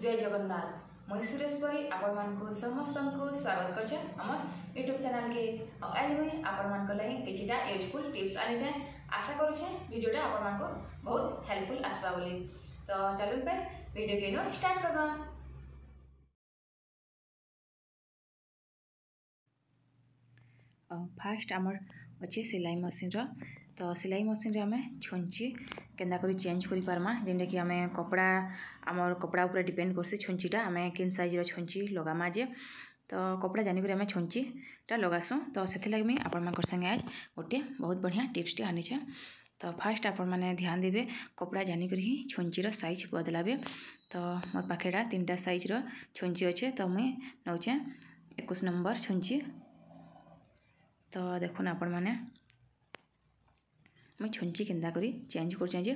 जय जगन्नाथ मैसूरेश्वरी आपण मान समस्त स्वागत करूट्यूब चेल के आई आपण मान यूजफुल टीप्स आनी थे आशा करूचे आपण मान बहुत हेल्पफुल आसवा बोली तो चलो फिर भिड के स्टार्ट करवा फास्ट आमर अच्छे सिलई मशीन र तो सिलई मशीन आम छुंची के चेज कर पार्मा जेनटा कि आम कपड़ा आम कपड़ा उपरे डिपेड करसे छुंचीटा आम कि सैज्र छुंची लगामा जे तो कपड़ा जानकारी आम छुंचीटा लगासूँ तो से लगे आपण मैं आज गोटे बहुत बढ़िया टीप्स टे आनी तो फास्ट आपने ध्यान देवे कपड़ा जानकारी ही छुंचीर सैज बदलावे तो मोर पाखे तीन टा सर छुंची अच्छे तो मुई नौचे एक नंबर छुंची तो देखना आपण मैंने ମୁଇଁ ଛୁଞ୍ଚି କେନ୍ତା କରି ଚେଞ୍ଜ କରୁଛେଁ ଯେ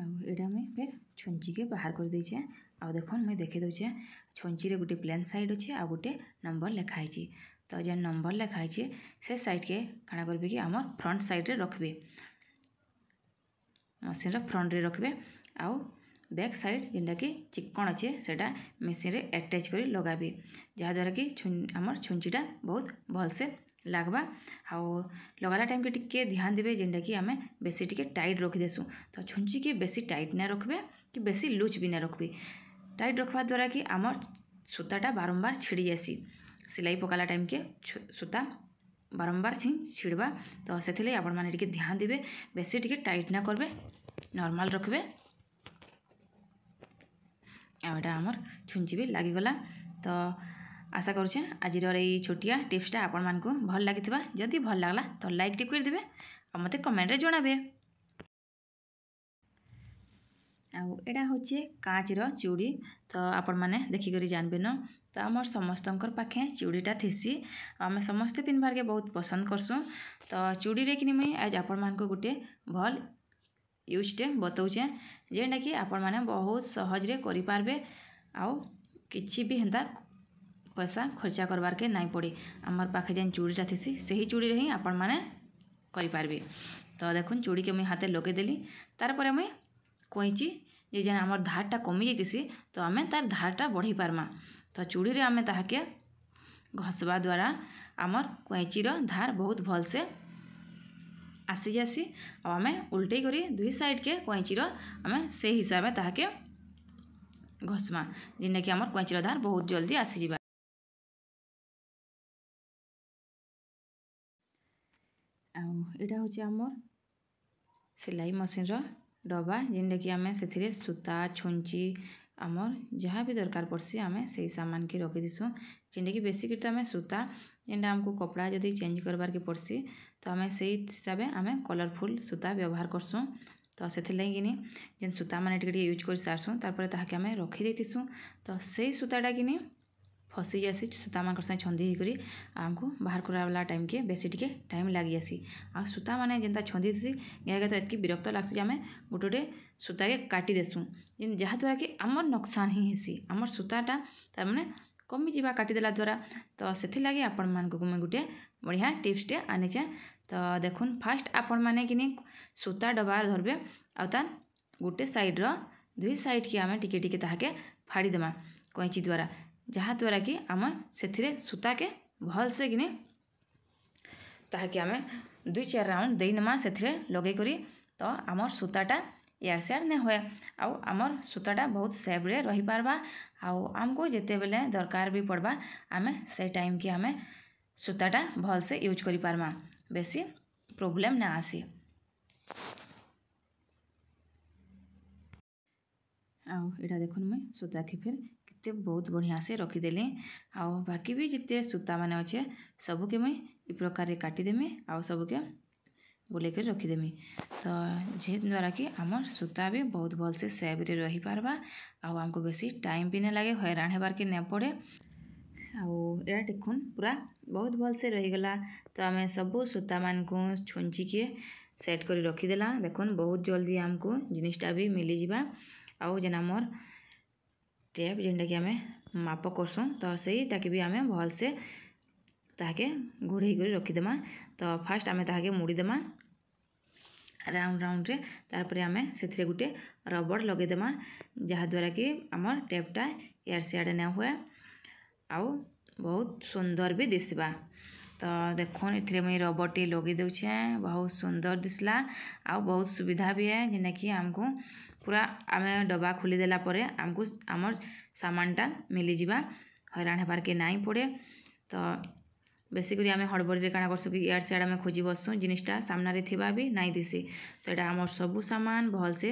ଆଉ ଏଇଟା ମୁଇଁ ଫେର୍ ଛୁଞ୍ଚିକେ ବାହାର କରିଦେଇଛେଁ ଆଉ ଦେଖୁନ୍ ମୁଇଁ ଦେଖେଇ ଦେଉଛେଁ ଛୁଞ୍ଚିରେ ଗୋଟେ ପ୍ଲେନ୍ ସାଇଡ଼୍ ଅଛେ ଆଉ ଗୋଟେ ନମ୍ବର ଲେଖା ହେଇଛେ ତ ଯେନ୍ ନମ୍ବର ଲେଖା ହେଇଛେ ସେ ସାଇଡ଼୍କେ କାଣା କରିବେ କି ଆମର୍ ଫ୍ରଣ୍ଟ ସାଇଡ଼୍ରେ ରଖିବେ ମେସିନ୍ର ଫ୍ରଣ୍ଟରେ ରଖିବେ ଆଉ ବ୍ୟାକ୍ ସାଇଡ଼୍ ଯେନ୍ଟାକି ଚିକ୍କଣ ଅଛେ ସେଟା ମେସିନ୍ରେ ଆଟାଚ୍ କରି ଲଗାବି ଯାହାଦ୍ୱାରା କି ଆମର୍ ଛୁଞ୍ଚିଟା ବହୁତ ଭଲ୍ସେ ଲାଗ୍ବା ଆଉ ଲଗାଲା ଟାଇମ୍କେ ଟିକେ ଧ୍ୟାନ ଦେବେ ଯେନ୍ଟାକି ଆମେ ବେଶୀ ଟିକେ ଟାଇଟ୍ ରଖିଦେସୁଁ ତ ଛୁଞ୍ଚିକେ ବେଶୀ ଟାଇଟ୍ ନାଇଁ ରଖିବେ କି ବେଶୀ ଲୁଜ୍ ବି ନାଇଁ ରଖିବେ ଟାଇଟ୍ ରଖିବା ଦ୍ୱାରା କି ଆମର୍ ସୂତାଟା ବାରମ୍ବାର ଛିଡ଼ି ଯାଏସି ସିଲାଇ ପକାଲା ଟାଇମ୍କେ ସୂତା ବାରମ୍ବାର ହିଁ ଛିଡ଼୍ବା ତ ସେଥିଲାଗି ଆପଣମାନେ ଟିକେ ଧ୍ୟାନ ଦେବେ ବେଶୀ ଟିକେ ଟାଇଟ୍ ନା କରିବେ ନର୍ମାଲ୍ ରଖିବେ এটা আমার ଛୁଞ୍ଚି ବି ଲାଗିଗଲା ତ ଆଶା କରୁଛେ ଆଜିର ଏଇ ଛୋଟିଆ ଟିପ୍ସଟା ଆପଣମାନଙ୍କୁ ଭଲ ଲାଗିଥିବା ଯଦି ଭଲ ଲାଗିଲା ତ ଲାଇକ୍ଟି କରିଦେବେ ଆଉ ମୋତେ କମେଣ୍ଟରେ ଜଣାବେ ଆଉ ଏଇଟା ହେଉଛି କାଚର ଚୁଡ଼ି ତ ଆପଣମାନେ ଦେଖିକରି ଜାଣିବେନ ତ ଆମର ସମସ୍ତଙ୍କର ପାଖେ ଚୁଡ଼ିଟା ଥିସି ଆମେ ସମସ୍ତେ ପିନ୍ଧବାର୍କେ ବହୁତ ପସନ୍ଦ କରସୁଁ ତ ଚୁଡ଼ିରେ କିନି ମୁଇଁ ଆଜି ଆପଣମାନଙ୍କୁ ଗୋଟିଏ ଭଲ୍ ୟୁଜ୍ଟେ ବତଉଛେଁ ଯେନ୍ଟାକି ଆପଣମାନେ ବହୁତ ସହଜରେ କରିପାରବେ ଆଉ କିଛି ବି ହେନ୍ତା ପଇସା ଖର୍ଚ୍ଚା କରବାର୍କେ ନାଇଁ ପଡ଼େ ଆମର ପାଖେ ଯେନ୍ ଚୁଡ଼ିଟା ଥିସି ସେହି ଚୁଡ଼ିରେ ହିଁ ଆପଣମାନେ କରିପାରିବେ ତ ଦେଖୁନ୍ ଚୁଡ଼ିକେ ମୁଇଁ ହାତରେ ଲଗେଇଦେଲି ତାରପରେ ମୁଇଁ କହିଛି ଯେ ଯେନ୍ ଆମର ଧାରଟା କମି ଯାଇଥିସି ତ ଆମେ ତାର ଧାରଟା ବଢ଼େଇ ପାର୍ମା ତ ଚୁଡ଼ିରେ ଆମେ ତାହାକେ ଘଷବା ଦ୍ୱାରା ଆମର କଇଁଚିର ଧାର ବହୁତ ଭଲସେ आसी जासी आउ आम उल्टे दुई सैड के कईचीर आम से हिसाब ताके घसमा जिन्हें कि आम कईचीर धार बहुत जल्दी आसी जा यहाँ हूँ आम सिलई मशीन रबा जेनटा कि आम से सूता छुंची आम जहाँ भी दरकार पड़सी आम से सामान के रखीदीसूँ जेनटा कि बेसिक तो आम सूता जेनटा आमको कपड़ा जदि चेंज करवार के पड़सी तो आम से हिसाब से कलरफुल सूता व्यवहार करसुँ तो से लगे जेन सूता मैंने यूज कर सारसूँ तापर ताकि रखीदीसूँ तो से सूताटा कि ଖସି ଯାଏସି ସୂତାମାନଙ୍କର ସାଙ୍ଗେ ଛନ୍ଦି ହେଇକରି ଆମକୁ ବାହାର କରାଗଲା ଟାଇମ୍କେ ବେଶୀ ଟିକେ ଟାଇମ୍ ଲାଗିଯାଏସି ଆଉ ସୂତାମାନେ ଯେନ୍ତା ଛନ୍ଦିଥିସି ଏହାକେ ତ ଏତ୍କି ବିରକ୍ତ ଲାଗ୍ସି ଯେ ଆମେ ଗୋଟେ ଗୋଟେ ସୂତାକେ କାଟିଦେସୁଁ ଯେନ୍ ଯାହାଦ୍ୱାରା କି ଆମର୍ ନୋକସାନ୍ ହିଁ ହେସି ଆମର୍ ସୂତାଟା ତାର୍ମାନେ କମିଯିବା କାଟିଦେଲା ଦ୍ୱାରା ତ ସେଥିର୍ଲାଗି ଆପଣମାନଙ୍କୁ ମୁଇଁ ଗୋଟେ ବଢ଼ିଆ ଟିପ୍ସଟେ ଆନିଛେଁ ତ ଦେଖୁନ୍ ଫାର୍ଷ୍ଟ ଆପଣମାନେ କିନି ସୂତା ଡବା ଧରବେ ଆଉ ତାର୍ ଗୋଟେ ସାଇଡ଼୍ର ଦୁଇ ସାଇଡ଼୍କେ ଆମେ ଟିକେ ଟିକେ ତାହାକେ ଫାଡ଼ିଦେମା କଇଁଚି ଦ୍ୱାରା जहाद्वारा कि आम से सूता के भल से कि आम दुई चार राउंड देनेमा से लगे करी तो आम सूताटा इयार सियार नहीं हुए आम सूताटा बहुत सेफ्रे रही पार्बा आमको जिते बिले दरकार भी पड़वा आम से टाइम कि आम सूताटा भलसे यूज कर पार्मा बेस प्रोब्लेम ना आसी आउ ये देख मुई सूता के फिर ते बहुत बढ़िया से रखिदेली आकी भी जिते सूता मान अच्छे सबके मुई यकार काटिदेमि आउ सबके बुल रखिदेमि तो जे द्वारा कि आम सूता भी बहुत भल से सेफ्रे रही पार्बा आमको बेस टाइम भी ना लगे हैरान होबार के ना पड़े आउ देख पूरा बहुत भल से रहीगला तो आम सब सूता मान को छुंची के सेट कर रखीदेला देख बहुत जल्दी आमको जिनिसटा भी मिली जावा आउ जेना मोर स्टेप जेनटा कि आम माप करसुँ तो सही भी आम भलसे ताके घोड़े कर रखीदे तो फास्ट आम ताके मुड़ीदे राउंड राउंड रे तार आम से गोटे रबर लगेदे जहाद्वारा कि आम टेपटा इड सियाडे न हुए आउ बहुत सुंदर भी दिशा तो देखो ये मुझे रबर रबड़ी लगे बहुत सुंदर दिशला आउ बहुत सुविधा भी है जेनाकि आमको ପୁରା ଆମେ ଡବା ଖୋଲିଦେଲା ପରେ ଆମକୁ ଆମର୍ ସାମାନଟା ମିଲିଯିବା ହଇରାଣ ହେବାର୍କେ ନାଇଁ ପଡ଼େ ତ ବେଶୀ କରି ଆମେ ହଡ଼ବଡ଼ିରେ କାଣା କରସୁଁ କି ଇଆଡ଼େ ସିଆଡ଼େ ଆମେ ଖୋଜି ବସସୁଁ ଜିନିଷ୍ଟା ସାମ୍ନାରେ ଥିବା ବି ନାଇଁ ଦିସି ସେଟା ଆମର୍ ସବୁ ସାମାନ ଭଲ୍ସେ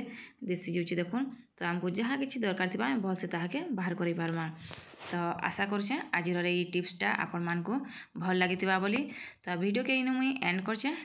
ଦିଶି ଯାଉଛେ ଦେଖୁନ୍ ତ ଆମକୁ ଯାହା କିଛି ଦରକାର ଥିବା ଆମେ ଭଲ୍ସେ ତାହାକେ ବାହାର କରିପାର୍ମା ତ ଆଶା କରୁଛେଁ ଆଜିର ଏଇ ଟିପ୍ସଟା ଆପଣମାନଙ୍କୁ ଭଲ୍ ଲାଗିଥିବା ବୋଲି ତ ଭିଡ଼ିଓକେ ଇନୁ ମୁଇଁ ଏଣ୍ଡ୍ କରିଛେଁ